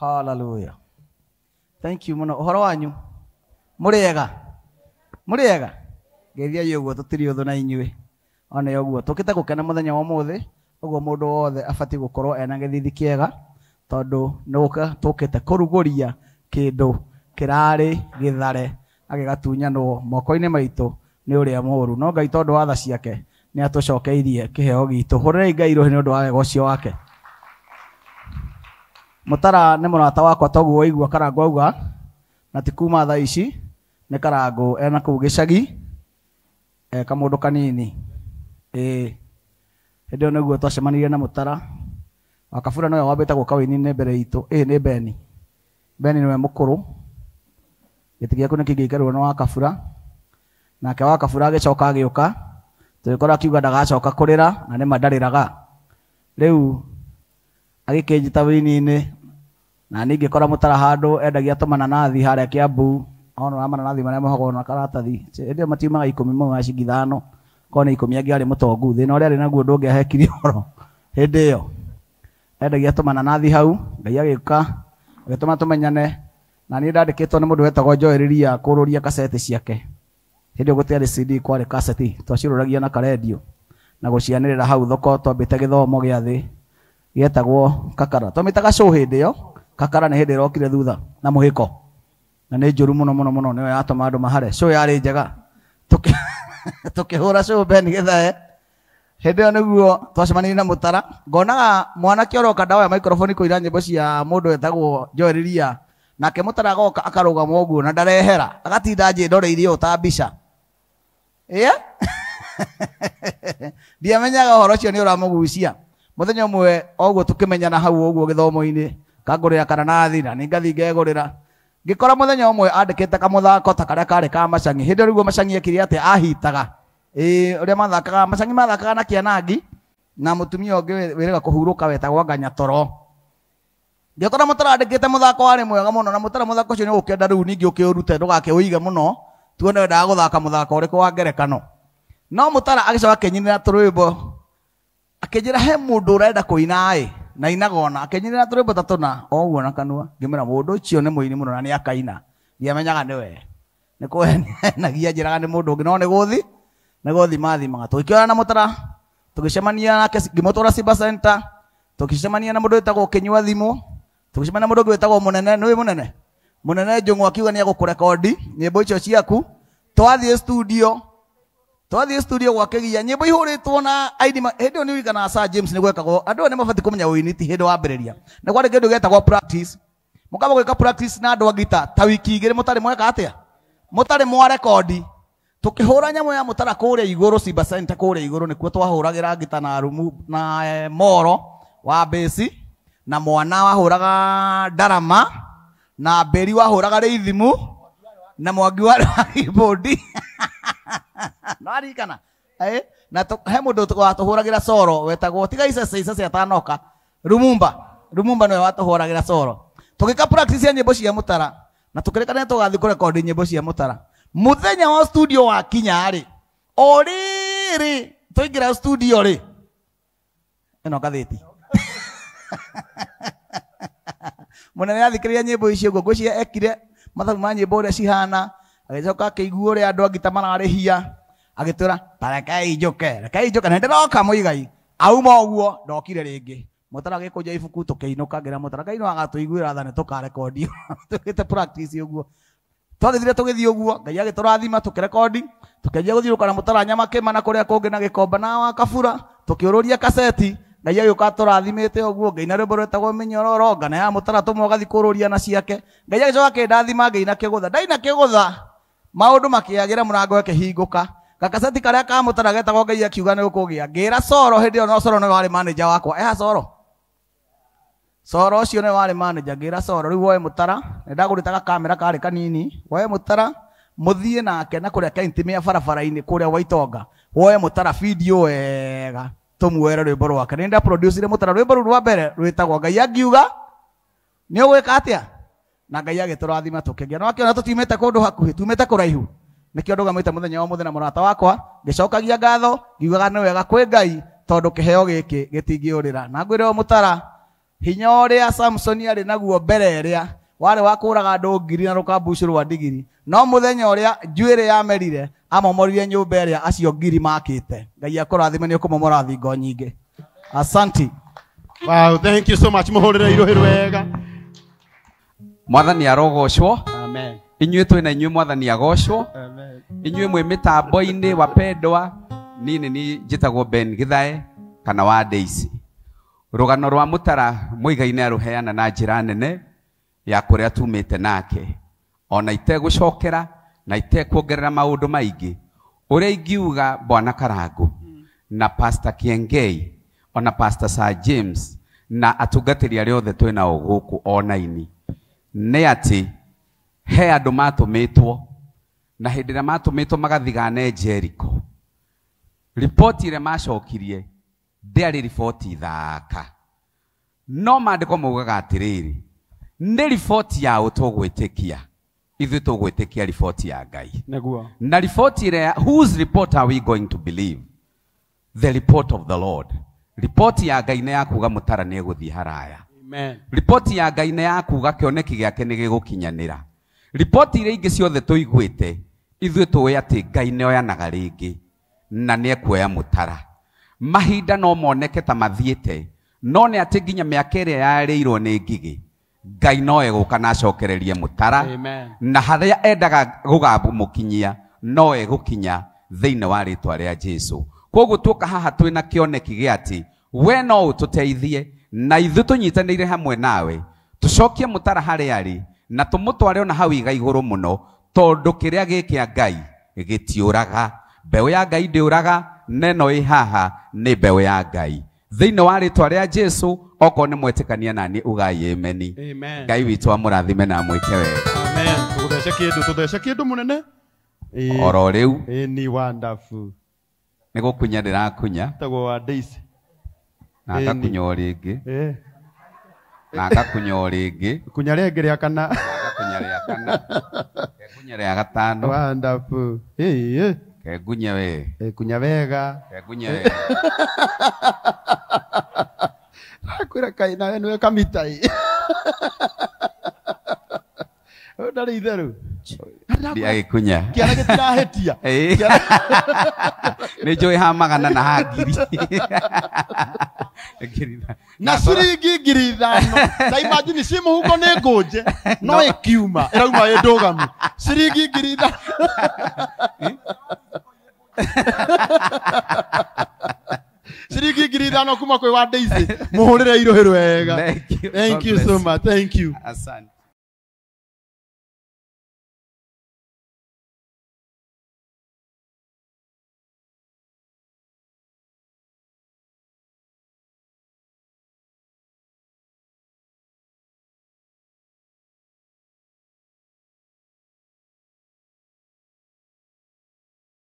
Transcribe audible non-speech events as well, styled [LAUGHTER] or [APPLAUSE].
haleluya thank you muno uhoro wanyu muriega muriega ngeithiai uguo tutiri uthu na inyuĩ ona ũguo tũkĩte a mũthenya wa mũthĩ ũguo mũndũ wothe abatiĩ gũkorwo ena gĩthithi kĩega tondũ nũka tũkĩte kũrugũria kĩndũ kĩrarĩ gĩthare agĩgatunyanwo moko-inĩ maitũ nĩ ũrĩa mũũru no ngai tondũ watha ciake nĩ atũcokeirie kĩheo giitũ hũrĩrai ngai rũhĩ nĩ ũndũ wa wega ũcio wake mutara ni murata wakwa toguo waigua karangå auga na tikuma kuma tha ici nä karangå ena kå gicagi e, e kamå kanini hä ndä ä yo nä guo twacemanirie na må tara wakabura nä we wambä te gå nä mbere itå ä nä beni beni nä mukuru må kå rå gä tä gä aku nä kä ngä nä wakabura nake wakabura agä coka agä å ka tå akiuga ndagacoka kå na nä ma ndarä agikĩnjita wini-inĩ na ningä kora må tara handå endagia tå mananathi harä a kä ambu ona mananathi marä a mohagwo na karatathi hä ndä matiumaga ikå mi mamwe ya ciringi ithano korwo nä ikå mi angä arä må tongu thä na å rä arä naguo ndå ngä ahekiri horo hä ndä ä yo endagia tå mananathi hau ngai agä ka agä tå ma tå menyane na niä ndandä kä two nä må ndå wetagwo njoereria kå rå ria kaceti ciake hä ndä å gå tiarä cd kwarä kaceti twacirå ragia na karendio na gå cianä rä ra hau thoko twambä te gä thomo gä a getagwo kakara to mitaga cũ hĩndĩ ĩyo kakara nĩ hĩndĩ ĩrokire thutha na mũhĩko na nĩ njũru mũno mũno mũno nĩyo yatũma andũ mahare cũ yarĩ njega [LAUGHS] tũkĩhũra cũ mbe nĩgetha ee. hĩndĩ ĩyo nĩguo twacemanirie na mũtara ngonaga mwanake ũroka ndawoya maikroboni kũira nyĩmbo cia mũndũ wetagwo Joel nake mũtara agoka akarũgama ũguo na ndarehera agatinda njĩndoreirie ũũ ta mbica ĩĩ [LAUGHS] ndiamenyaga ũhoro ũcio nĩ muthenya mwe oguo tukimenyana hau oguo githomo-ini kangurira karanathi na ningathi ngegurira ngikora muthenya umwe andikite kamuthako ta karia kari ka macangi hindi riguo macangi ekire ati ahitaga ä å a mathakaga macangi mathakaga na kianangi na må tumia å ngä wetagwa nganyatoro ngä kora må tara andä mwega må na må tara må thako å cio nä gå kä enda rä tuone wendaga gå thaka må wa ngerekano no må tara agä coka akinjira he mundu urenda kuina ai na inagona akinjira twimbo ta tuna oguo na kanua ngimira mundu ucio ni muini muno na ni akaina ndiamenyaga ni we ni kwenagia njiraga ni mundu ngi no ni guthi ni guthi mathi mathimaga tugikioya na mutara tugicemania nake ngimutwara ciba center tugicemania na mundu witagwo kinyua thimu tugicemania na mundu ungi witagwo munene ni munene munene njungu akiuga ni agukå rekodi nyä mbo icio ciaku twathiä studio twathiä studio gwake gia nyä mbo ihå rä two na aini hä ndä ä yo nä åigana sa james nä gwekagwo andå aya nä mabatiä kå menya å ini ti hä ndä wambä nä kwarä kä ndå getagwo practice mukaba gwä ka practice na andå a ngita ta wiki igä rä må tarä mweka atä a må tarä mwa rekondi tå kä hå ra nyamå ya må tara kå rä a igå rå cimba cente kå rä a igå rå nä kuo twahå ragä ra ngita na rumu na e, moro wa mbäci na mwana wahå raga ndarama na mbäri wahå raga rä ithimu na mwangi wa ibå ndi [LAUGHS] no aririkana eh na he mundu twatuhuragira coro wetagwo tiga icece icece atanoka rumumba rumumba niwe watuhuragira coro tugika practice ya nyimbo cia mutara na tukirikana tugathi kurekondi nyimbo cia mutara muthenya wa studio wa kinya ri o riri tuingira studio ri ino ngathiti [LAUGHS] munene athikiriria nyimbo icio guo cia ekire mathabu ma nyimbo uria cihana agicoka iguo uria andu angita mararihia agätwä ra rekei njå ke rekei na nä ndäroka må igai auma å guo ndokire rä ngä må tara gä kå nja ibuku tå kä inå kagä no må tara kainå agatå iguä ra tha nä tå karekondio [LAUGHS] tå gä te å guo twathithire tå gä thiä å guo ngai agä tå rathima tå kä rekondi tå kä njia gå thiå kana må tara nyama kä mana kå rä a na gä komba na wa kabura tå kä å rå ria kaseti ngai agä å ka te å guo ngai na rwä mbo rwetagwo mänyororo ngana ya må tara tå mwe gathi kå rå ria na ciake ngai agä coka kä ndathima ngai na kä gå tha ndaina kä gå tha maå ndå makä agä ra må rango eke hingå gakacati karä a getagwo ngai akiuga nä gå kå gä a ngä ra coro hä ndä wakwa eha coro coro å cio nä warä manäja ngä ra woe må tara nä ndagå rä kanini woe må tara nake na kå rä a barabara-inä kå waitonga woe må tara wega tå muoere rwake nä ndaproducire må tara rwä mbo rwa mbere rwä ngai angiuga nä å gwä na ngai agä tå no akä ona tå tumä te kå nikio ndugamite muthenya wa muthe na murata wakwa ngicokagia ngatho ngiugaga ni wega kwi ngai tondu kiheo giki gitingiurira na ngwire o mutara hinya uria Samson ari naguo mbere iria wari wa kuraga andu ngiri na rukambucu rwa ndigiri no muthenya uria njuire yamerire amomorire nyumba iria acio ngiri makite ngai akurathime ni ukumomora thingo nyingi asanti wow thank you so much muhurire iruhiru wega mwathani arogocwo inyuä twä na inyuä mwathani agocwo inyuĩ mwe mĩtambo-inĩ wapendwa nini ni njĩtagwo ben githae kana wa deisi rũgano rwa mũtara mũigaine arũheana na ra nene ya tumä te nake ona itegũcokera na itekuongerera maũndũ maingĩ ũrĩa ingiuga bwana karangũ na pastor kiengei ona pastor sa james na atungatĩri arĩa othe twĩnao gå ona ini nĩ he andå matåmätwo na hä ndä ä rä a matåmätwo magathigane jeriko riboti ä rä a macokirie ndäarä riboti thaaka no mandäko maugaga atä rä rä nä riboti ya å tågwä kia ithuä tågwä tä kia riboti ya ngai Neguo. na riboti ä rä whose report are we going to believe the report of the lord riboti ya ngai nä yakuga må tara nä egå thiä haraya riboti ya ngai nä yakuga kä oneki gä ake nä gä gå kinyanä ra ripoti iria ingĩ ciothe tũiguĩte ithuĩ tuwe atĩ ngai ne oyanaga rĩngĩ na nĩ ekuoya mũtara mahinda no moneke ta mathiĩte no nĩ atĩ nginya mĩaka ĩrĩa yarĩirwo nĩ ngigĩ ngai no egũka na acokererie mũtara na harĩa endaga gũgamũkinyia no egũkinya thĩinĩ wa rĩtwa rĩa jesu koguo tuoka haha twĩna kĩoneki gĩa atĩ we no ututeithie na ithu tũnyitanĩire hamwe nawe tũcokie mũtara harĩa arĩ na tumutware ona hau iga iguru muno tondu kiria gikia ngai gitiuraga mbeũ ya ngai ndĩũraga neno ĩ haha nĩ mbeũ ya ngai thĩinĩ wa rĩtwa rĩa jesu okorwo nĩ mwetĩkania nani ugai ameni ngai witũ amũrathime na mwĩke wega tũgũtheca kĩndũ tũtheca kĩndũ mũnene oro rĩu ni wandabu nĩ gũkunya ndĩrakunya tagwo wa daisy na ngakunya o rĩngĩ na agakunya o rĩngĩ ikunya rĩngĩ rĩa kana agakunya kana kekunye ya gatano wonderful hey, hey. kunya we kunya wega kekunye wega nakwĩra kai nawe nĩwe kamitai ndarä itherå agäkũnya kĩana gĩtirahĩtia nä njå ä ha magana na ha [LAUGHS] ngiri na ciringi ngiri ithano ta imajini ci må huko nä ngå nje no ä kiuma ä rauma ä ndå gamu ciringi ngiri ithano [LAUGHS] ciringi ngiri ithano kuma kwä wa ndeici må hå rä re irå hä rwega thank you so much thank you Asante.